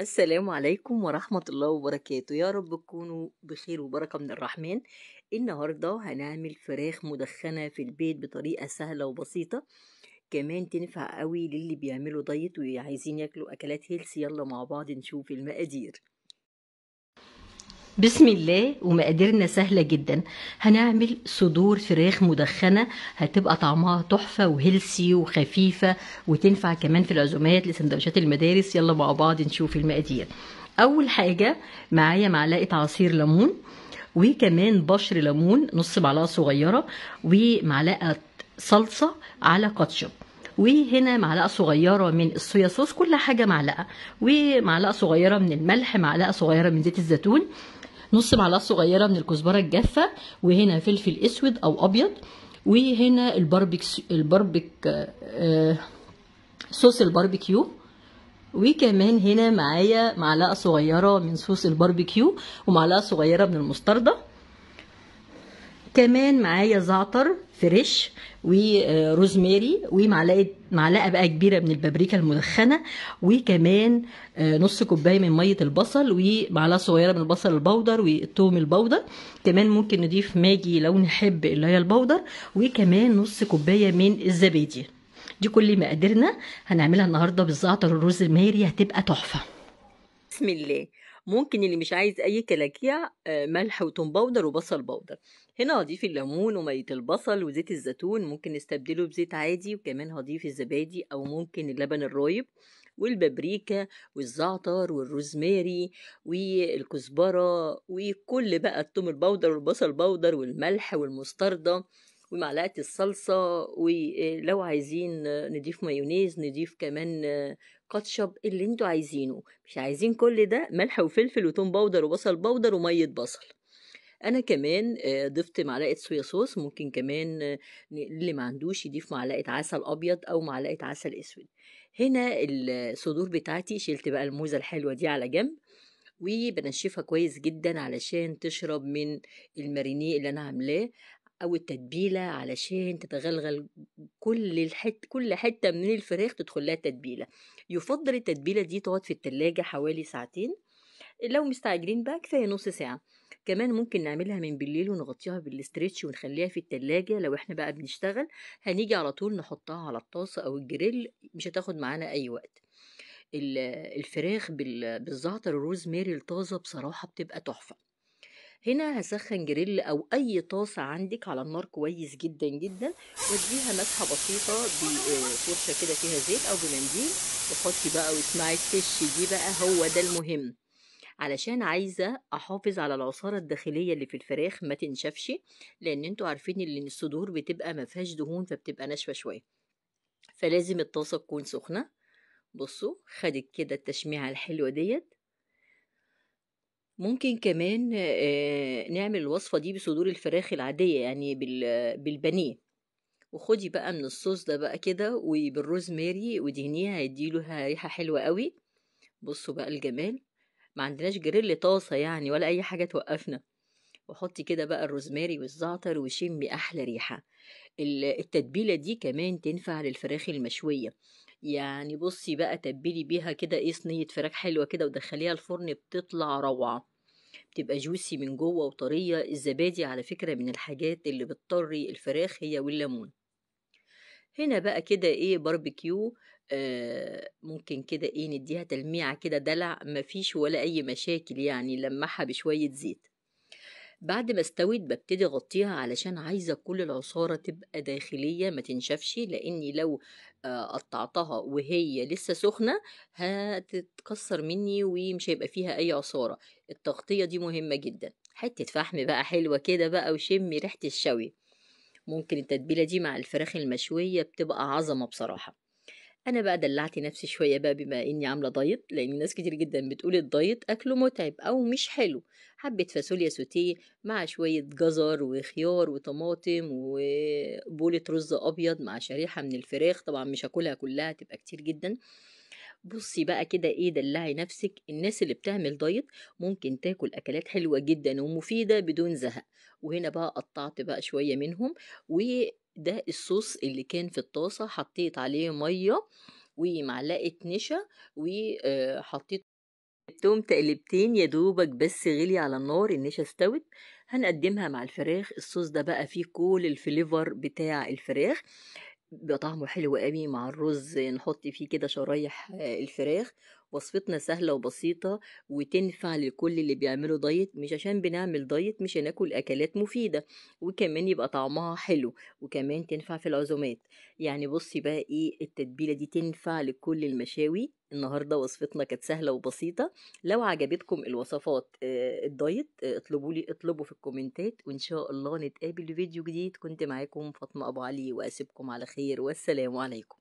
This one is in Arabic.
السلام عليكم ورحمة الله وبركاته يا رب تكونوا بخير وبركة من الرحمن النهاردة هنعمل فراخ مدخنة في البيت بطريقة سهلة وبسيطة كمان تنفع قوي للي بيعملوا دايت وعايزين ياكلوا أكلات هيلثي يلا مع بعض نشوف المقادير بسم الله ومقاديرنا سهلة جدا هنعمل صدور فراخ مدخنة هتبقى طعمها تحفة وهيلسي وخفيفة وتنفع كمان في العزومات لسندوتشات المدارس يلا مع بعض نشوف المقادير أول حاجة معايا معلقة عصير ليمون وكمان بشر ليمون نص معلقة صغيرة ومعلقة صلصة على كاتشب وهنا معلقه صغيره من الصويا صوص كل حاجه معلقه ومعلقه صغيره من الملح معلقه صغيره من زيت الزيتون نص معلقه صغيره من الكزبره الجافه وهنا فلفل اسود او ابيض وهنا الباربيك الباربيك آه، آه، صوص الباربيكيو وكمان هنا معايا معلقه صغيره من صوص الباربيكيو ومعلقه صغيره من المستردة كمان معايا زعتر فريش وروزماري آه، ومعلقه معلقه بقى كبيره من البابريكا المدخنه وكمان آه، نص كوبايه من ميه البصل ومعلقه صغيره من البصل البودر والثوم البودر كمان ممكن نضيف ماجي لو نحب اللي هي البودر وكمان نص كوبايه من الزبادي دي كل مقاديرنا هنعملها النهارده بالزعتر والروزماري هتبقى تحفه بسم الله ممكن اللي مش عايز اي كلاكيع آه، ملح وتوم باودر وبصل باودر هنا هضيف الليمون وميه البصل وزيت الزيتون ممكن نستبدله بزيت عادي وكمان هضيف الزبادي او ممكن اللبن الرايب والبابريكا والزعتر والروزماري والكزبرة وكل بقى التوم البودر والبصل باودر والملح والمستردة ومعلقه الصلصه ولو آه، عايزين نضيف مايونيز نضيف كمان كاتشب اللي انتوا عايزينه مش عايزين كل ده ملح وفلفل وتوم باودر وبصل باودر وميه بصل انا كمان آه، ضفت معلقه صويا صوص ممكن كمان آه، اللي ما عندوش يضيف معلقه عسل ابيض او معلقه عسل اسود هنا الصدور بتاعتي شلت بقى الموزه الحلوه دي على جنب وبنشفها كويس جدا علشان تشرب من المارينيه اللي انا عاملاه او التتبيله علشان تتغلغل كل الحت كل حته من الفراخ تدخل لها التتبيله يفضل التتبيله دي تقعد في التلاجة حوالي ساعتين لو مستعجلين بقى كفايه نص ساعه كمان ممكن نعملها من بالليل ونغطيها بالاسترتش ونخليها في التلاجة لو احنا بقى بنشتغل هنيجي على طول نحطها على الطاسة او الجريل مش هتاخد معانا اي وقت الفراخ بالزعتر والروزماري الطازة بصراحة بتبقى تحفة هنا هسخن جريل او اي طاسه عندك على النار كويس جدا جدا واديها مسحه بسيطه بفرشه آه، كده فيها زيت او بمنديل وحطي بقى واسمعي الفش دي بقى هو ده المهم علشان عايزه احافظ على العصاره الداخليه اللي في الفراخ ما تنشفش لان انتوا عارفين ان الصدور بتبقى ما فيهاش دهون فبتبقى ناشفه شويه فلازم الطاسه تكون سخنه بصوا خدت كده التشميعه الحلوه ديت ممكن كمان نعمل الوصفة دي بصدور الفراخ العادية يعني بالبانيه وخدي بقى من الصوص ده بقى كده ماري ودهنيها هيديلها ريحة حلوة قوي بصوا بقى الجمال ما عندناش جريل طاسة يعني ولا أي حاجة توقفنا وحطي كده بقى الروزماري والزعتر وشمي أحلى ريحة التتبيلة دي كمان تنفع للفراخ المشوية يعني بصي بقى تبلي بيها كده ايه صينيه فراخ حلوه كده ودخليها الفرن بتطلع روعه بتبقى جوسي من جوه وطريه الزبادي على فكره من الحاجات اللي بتطري الفراخ هي والليمون هنا بقى كده ايه باربيكيو آه ممكن كده ايه نديها تلميعه كده دلع مفيش ولا اي مشاكل يعني لمحها بشويه زيت بعد ما استوت ببتدي اغطيها علشان عايزه كل العصاره تبقى داخليه ما تنشفش لاني لو آه، قطعتها وهي لسه سخنه هتتكسر مني ومش هيبقى فيها اي عصاره التغطيه دي مهمه جدا حته فحم بقى حلوه كده بقى وشمي ريحه الشوي ممكن التتبيله دي مع الفراخ المشويه بتبقى عظمه بصراحه انا بقى دلعت نفسي شويه بقى بما اني عامله دايت لان ناس كتير جدا بتقول الدايت اكله متعب او مش حلو حبه فاصوليا سوتيه مع شويه جزر وخيار وطماطم وبوله رز ابيض مع شريحه من الفراخ طبعا مش هاكلها كلها تبقى كتير جدا بصي بقى كده ايه دلعي نفسك الناس اللي بتعمل دايت ممكن تاكل اكلات حلوه جدا ومفيده بدون زهق وهنا بقى قطعت بقى شويه منهم و ده الصوص اللي كان في الطاسة حطيت عليه مية ومعلقة نشا وحطيت آه، التوم تقلبتين يا دوبك بس غلي على النار النشا استوت هنقدمها مع الفراخ الصوص ده بقى فيه كل الفليفر بتاع الفراخ بيبقى طعمه حلو قوي مع الرز نحط فيه كده شرايح آه، الفراخ وصفتنا سهلة وبسيطة وتنفع لكل اللي بيعملوا دايت مش عشان بنعمل دايت مش هناكل أكلات مفيدة وكمان يبقى طعمها حلو وكمان تنفع في العزومات يعني بصي بقى إيه التتبيلة دي تنفع لكل المشاوي النهارده وصفتنا كانت سهله وبسيطه لو عجبتكم الوصفات آه، الدايت آه، اطلبوا لي اطلبوا في الكومنتات وان شاء الله نتقابل في فيديو جديد كنت معاكم فاطمه ابو علي واسيبكم على خير والسلام عليكم